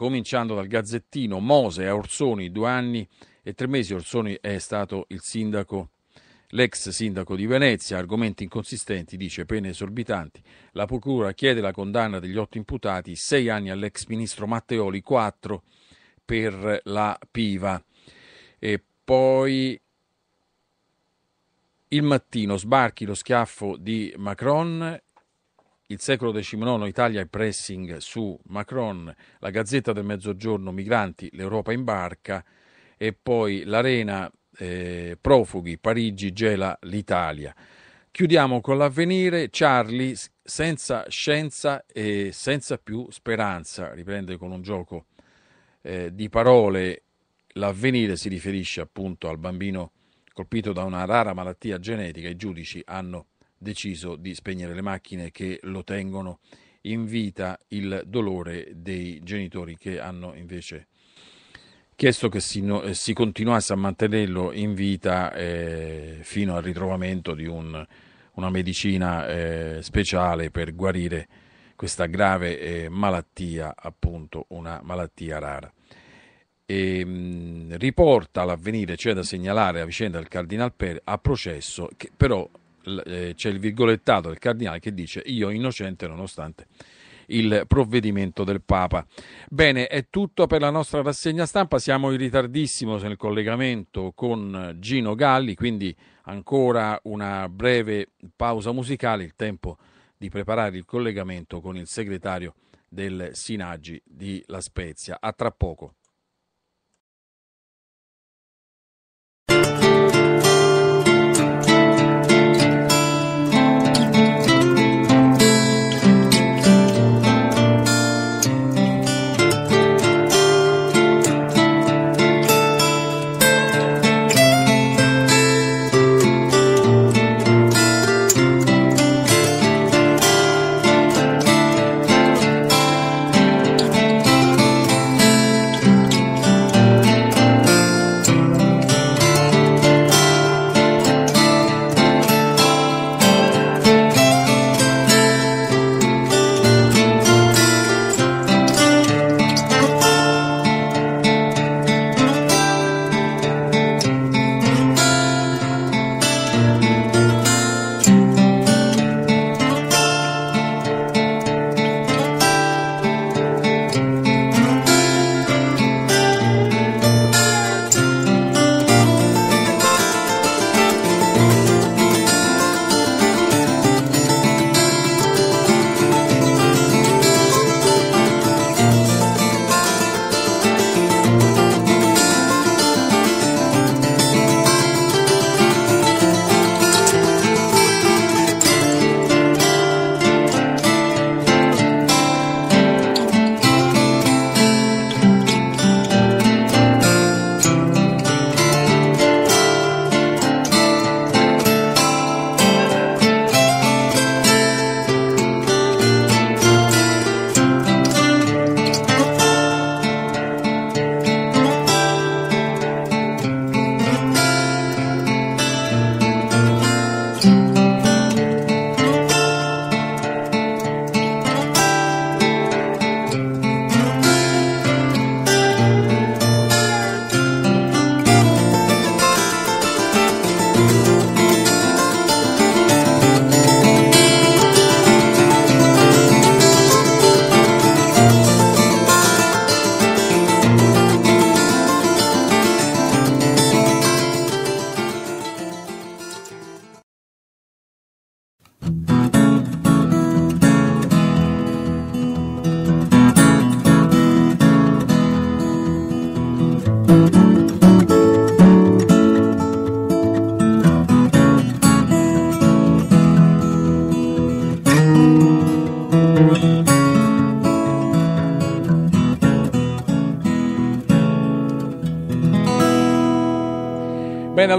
cominciando dal Gazzettino Mose a Orsoni, due anni e tre mesi. Orsoni è stato il sindaco, l'ex sindaco di Venezia. Argomenti inconsistenti, dice pene esorbitanti. La procura chiede la condanna degli otto imputati, sei anni all'ex ministro Matteoli, quattro per la Piva. E poi il mattino sbarchi lo schiaffo di Macron il secolo XIX, Italia e pressing su Macron, la Gazzetta del Mezzogiorno, migranti, l'Europa in barca e poi l'arena eh, profughi, Parigi gela l'Italia. Chiudiamo con l'avvenire, Charlie senza scienza e senza più speranza, riprende con un gioco eh, di parole, l'avvenire si riferisce appunto al bambino colpito da una rara malattia genetica, i giudici hanno deciso di spegnere le macchine che lo tengono in vita, il dolore dei genitori che hanno invece chiesto che si, no, eh, si continuasse a mantenerlo in vita eh, fino al ritrovamento di un, una medicina eh, speciale per guarire questa grave eh, malattia, appunto una malattia rara. E, ehm, mh, riporta l'avvenire, c'è cioè da segnalare la vicenda del Cardinal Per a processo che però eh, c'è il virgolettato del cardinale che dice io innocente nonostante il provvedimento del Papa. Bene, è tutto per la nostra rassegna stampa, siamo in ritardissimo nel collegamento con Gino Galli, quindi ancora una breve pausa musicale, il tempo di preparare il collegamento con il segretario del Sinaggi di La Spezia. A tra poco.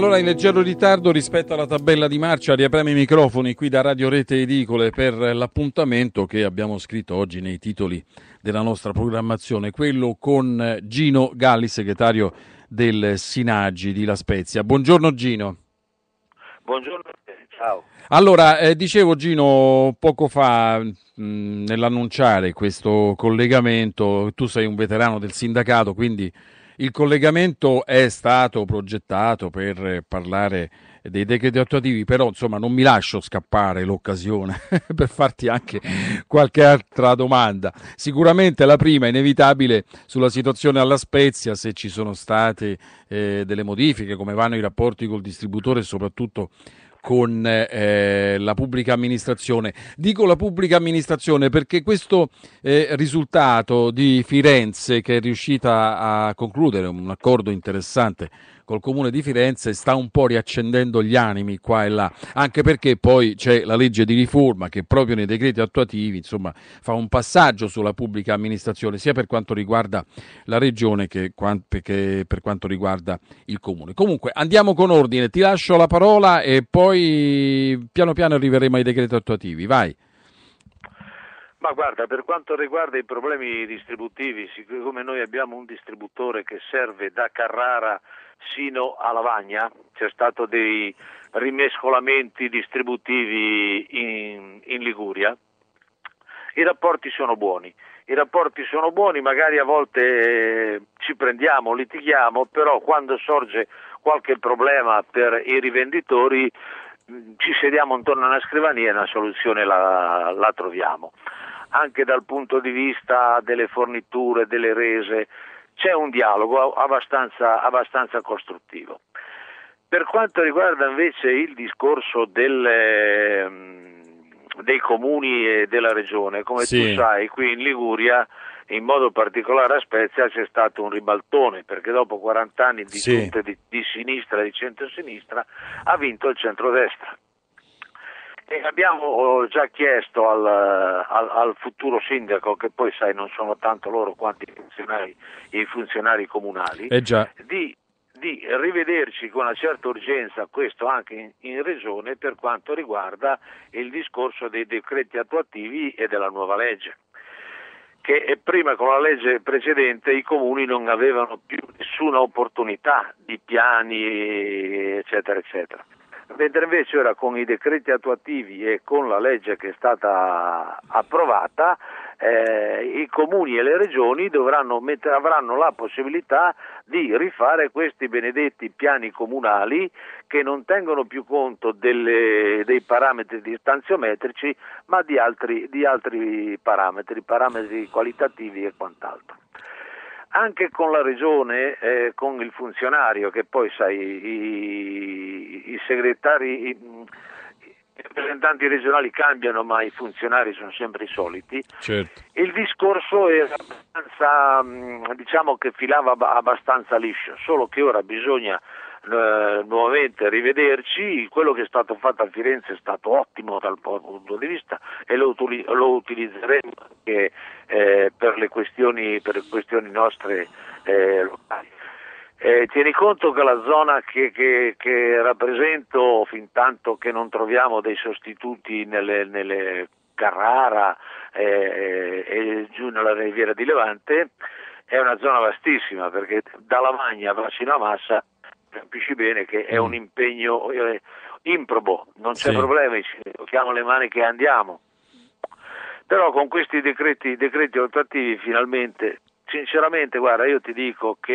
allora in leggero ritardo rispetto alla tabella di marcia riapriamo i microfoni qui da Radio Rete Edicole per l'appuntamento che abbiamo scritto oggi nei titoli della nostra programmazione, quello con Gino Galli, segretario del Sinaggi di La Spezia. Buongiorno Gino. Buongiorno, ciao. Allora, eh, dicevo Gino poco fa mh, nell'annunciare questo collegamento, tu sei un veterano del sindacato, quindi il collegamento è stato progettato per parlare dei decreti attuativi, però insomma non mi lascio scappare l'occasione per farti anche qualche altra domanda. Sicuramente la prima, è inevitabile, sulla situazione alla Spezia, se ci sono state eh, delle modifiche, come vanno i rapporti col distributore e soprattutto con eh, la pubblica amministrazione. Dico la pubblica amministrazione perché questo eh, risultato di Firenze che è riuscita a concludere un accordo interessante col comune di Firenze sta un po' riaccendendo gli animi qua e là, anche perché poi c'è la legge di riforma che proprio nei decreti attuativi insomma, fa un passaggio sulla pubblica amministrazione, sia per quanto riguarda la regione che, per quanto riguarda il comune. Comunque andiamo con ordine, ti lascio la parola e poi piano piano arriveremo ai decreti attuativi, vai. Ma guarda, per quanto riguarda i problemi distributivi, siccome noi abbiamo un distributore che serve da Carrara sino a Lavagna, c'è stato dei rimescolamenti distributivi in, in Liguria, i rapporti sono buoni. I rapporti sono buoni, magari a volte eh, ci prendiamo, litighiamo, però quando sorge qualche problema per i rivenditori mm, ci sediamo intorno a una scrivania e una soluzione la, la troviamo. Anche dal punto di vista delle forniture, delle rese, c'è un dialogo abbastanza, abbastanza costruttivo. Per quanto riguarda invece il discorso delle, mm, dei comuni e della regione, come sì. tu sai, qui in Liguria, in modo particolare a Spezia, c'è stato un ribaltone perché dopo 40 anni di, sì. di, di sinistra e di centrosinistra ha vinto il centrodestra abbiamo eh, già chiesto al, eh, al, al, futuro sindaco, che poi sai non sono tanto loro quanti i funzionari, i funzionari comunali, eh di, di, rivederci con una certa urgenza, questo anche in, in, regione, per quanto riguarda il discorso dei decreti attuativi e della nuova legge. Che prima con la legge precedente i comuni non avevano più nessuna opportunità di piani, eccetera, eccetera mentre invece ora con i decreti attuativi e con la legge che è stata approvata eh, i comuni e le regioni dovranno, avranno la possibilità di rifare questi benedetti piani comunali che non tengono più conto delle, dei parametri distanziometrici ma di altri, di altri parametri, parametri qualitativi e quant'altro anche con la regione, eh, con il funzionario, che poi sai, i, i segretari, i, rappresentanti regionali cambiano, ma i funzionari sono sempre i soliti. Certo. Il discorso era abbastanza, mm, diciamo che filava abbastanza liscio, solo che ora bisogna eh, nuovamente rivederci, quello che è stato fatto a Firenze è stato ottimo dal punto di vista e lo, lo utilizzeremo anche eh, per, le questioni, per le questioni nostre eh, locali. Eh, tieni conto che la zona che, che, che, rappresento, fin tanto che non troviamo dei sostituti nelle, nelle Carrara eh, e giù nella riviera di Levante, è una zona vastissima perché da Lavagna a Bracina Massa capisci bene che è mm. un impegno eh, improbo, non c'è sì. problemi, ci tocchiamo le mani che andiamo. Però con questi decreti, decreti attuativi finalmente, sinceramente guarda, io ti dico che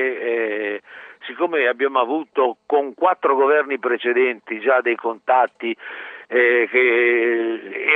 eh, siccome abbiamo avuto con quattro governi precedenti già dei contatti eh, che,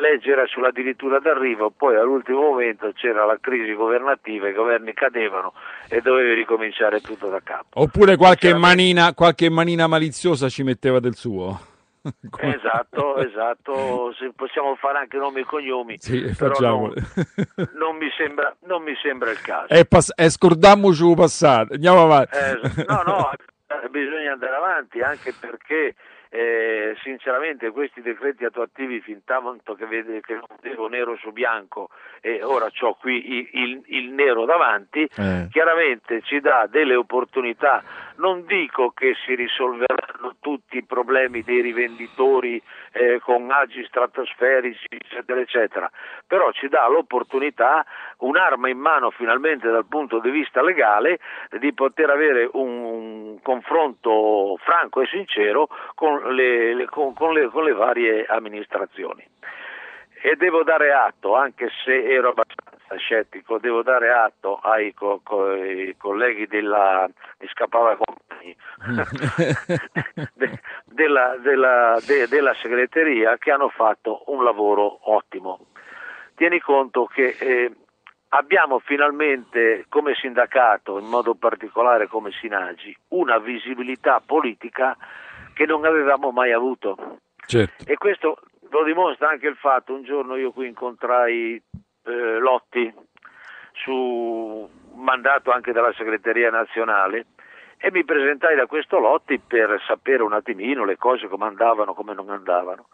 legge era sull'addirittura d'arrivo, poi all'ultimo momento c'era la crisi governativa, i governi cadevano e dovevi ricominciare tutto da capo. Oppure qualche, manina, qualche manina maliziosa ci metteva del suo. esatto, esatto, possiamo fare anche nomi e cognomi, sì, facciamo. Non, non, mi sembra, non, mi sembra, il caso. E pass- è scordammoci passato, andiamo avanti. Eh, no, no, bisogna andare avanti anche perché eh, sinceramente questi decreti attuativi fin tanto che, vedevo nero su bianco e ora ho qui il, il, il nero davanti, eh. chiaramente ci dà delle opportunità non dico che si risolveranno tutti i problemi dei rivenditori eh, con agi stratosferici, eccetera, eccetera, però ci dà l'opportunità, un'arma in mano finalmente dal punto di vista legale, di poter avere un, confronto franco e sincero con le, le, con, con le, con le varie amministrazioni e devo dare atto, anche se ero abbastanza scettico, devo dare atto ai, co- co- ai colleghi della, mi scappava anni de, della, della, de, della, segreteria che hanno fatto un lavoro ottimo. Tieni conto che eh, abbiamo finalmente come sindacato, in modo particolare come Sinagi, una visibilità politica che non avevamo mai avuto. Certo. E questo lo dimostra anche il fatto, un giorno io qui incontrai eh, Lotti su mandato anche dalla segreteria nazionale e mi presentai da questo Lotti per sapere un attimino le cose come andavano, come non andavano.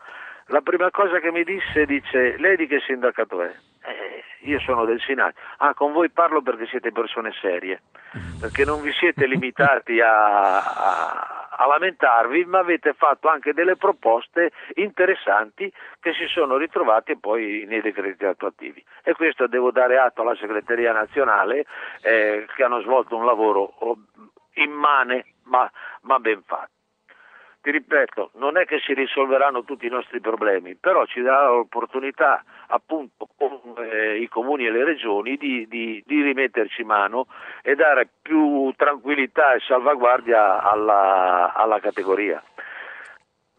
La prima cosa che mi disse, dice, lei di che sindacato è? Eh, io sono del Sinai. Ah, con voi parlo perché siete persone serie, perché non vi siete limitati a, a, a lamentarvi, ma avete fatto anche delle proposte interessanti che si sono ritrovate poi nei decreti attuativi. E questo devo dare atto alla segreteria nazionale eh, che hanno svolto un lavoro oh, immane ma, ma ben fatta. Ti ripeto, non è che si risolveranno tutti i nostri problemi, però ci darà l'opportunità appunto con eh, i comuni e le regioni di, di, di, rimetterci mano e dare più tranquillità e salvaguardia alla, alla categoria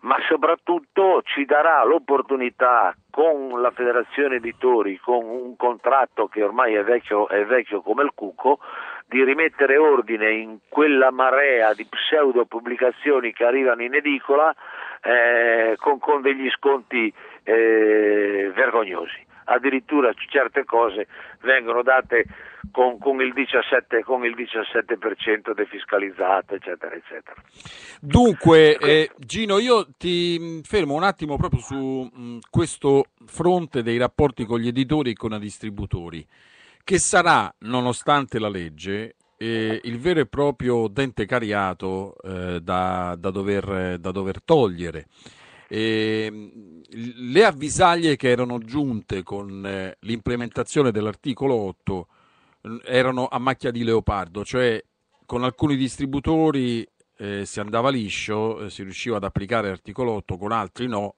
ma soprattutto ci darà l'opportunità con la federazione editori, con un contratto che ormai è vecchio, è vecchio come il cuco, di rimettere ordine in quella marea di pseudo pubblicazioni che arrivano in edicola eh, con, con, degli sconti eh, vergognosi. Addirittura certe cose vengono date con, con, il 17, con, il 17%, defiscalizzato, eccetera, eccetera. Dunque, ecco. eh, Gino, io ti mm, fermo un attimo proprio su mh, mm, questo fronte dei rapporti con gli editori e con i distributori che sarà, nonostante la legge, eh, il vero e proprio dente cariato eh, da, da, dover, da, dover, togliere. Eh, le avvisaglie che erano giunte con eh, l'implementazione dell'articolo 8 erano a macchia di leopardo, cioè con alcuni distributori eh, si andava liscio, eh, si riusciva ad applicare l'articolo 8, con altri no,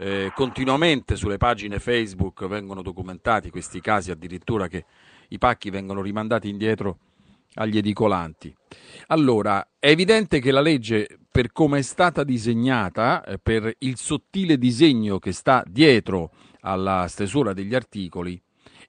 eh, continuamente sulle pagine Facebook vengono documentati questi casi, addirittura che i pacchi vengono rimandati indietro agli edicolanti. Allora, è evidente che la legge, per come è stata disegnata, eh, per il sottile disegno che sta dietro alla stesura degli articoli,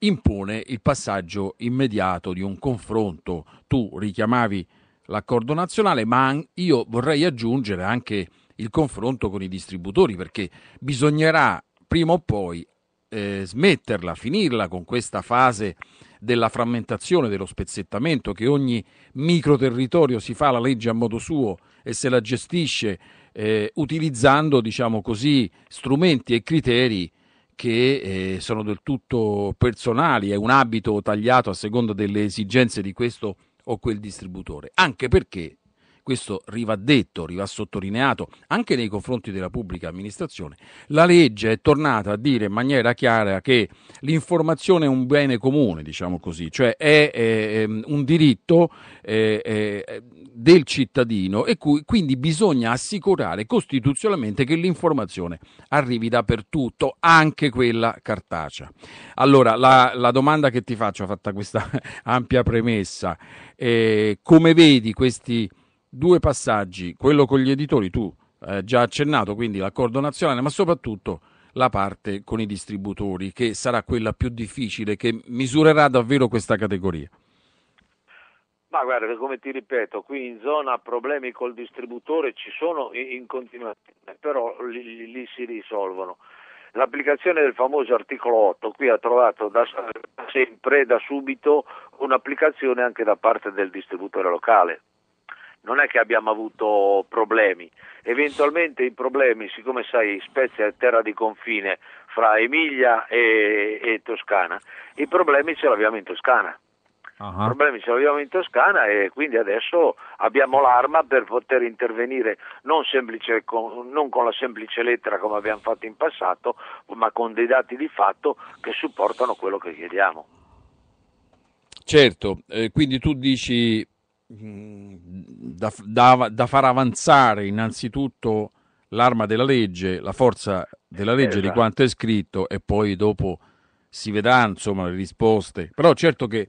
impone il passaggio immediato di un confronto. Tu richiamavi l'accordo nazionale, ma io vorrei aggiungere anche il confronto con i distributori, perché bisognerà prima o poi eh, smetterla, finirla con questa fase della frammentazione, dello spezzettamento, che ogni micro territorio si fa la legge a modo suo e se la gestisce eh, utilizzando diciamo così, strumenti e criteri che eh, sono del tutto personali, è un abito tagliato a seconda delle esigenze di questo o quel distributore, anche perché questo riva detto, riva sottolineato anche nei confronti della pubblica amministrazione, la legge è tornata a dire in maniera chiara che l'informazione è un bene comune, diciamo così, cioè è eh, un diritto eh, eh, del cittadino e cui, quindi bisogna assicurare costituzionalmente che l'informazione arrivi dappertutto, anche quella cartacea. Allora, la, la domanda che ti faccio, fatta questa ampia premessa, eh, come vedi questi due passaggi, quello con gli editori, tu eh, già accennato, quindi l'accordo nazionale, ma soprattutto la parte con i distributori, che sarà quella più difficile, che misurerà davvero questa categoria. Ma guarda, come ti ripeto, qui in zona problemi col distributore ci sono in continuazione, però lì, lì si risolvono. L'applicazione del famoso articolo 8 qui ha trovato da sempre, da subito, un'applicazione anche da parte del distributore locale non è che abbiamo avuto problemi. Eventualmente i problemi, siccome sai, Spezia è terra di confine fra Emilia e, e Toscana, i problemi ce li abbiamo in Toscana. Uh-huh. I problemi ce l'abbiamo in Toscana e quindi adesso abbiamo l'arma per poter intervenire non, semplice, con, non, con, la semplice lettera come abbiamo fatto in passato, ma con dei dati di fatto che supportano quello che chiediamo. Certo, eh, quindi tu dici Mm, da, da, da, far avanzare innanzitutto l'arma della legge, la forza della eh, legge esatto. di quanto è scritto e poi dopo si vedrà insomma le risposte. Però certo che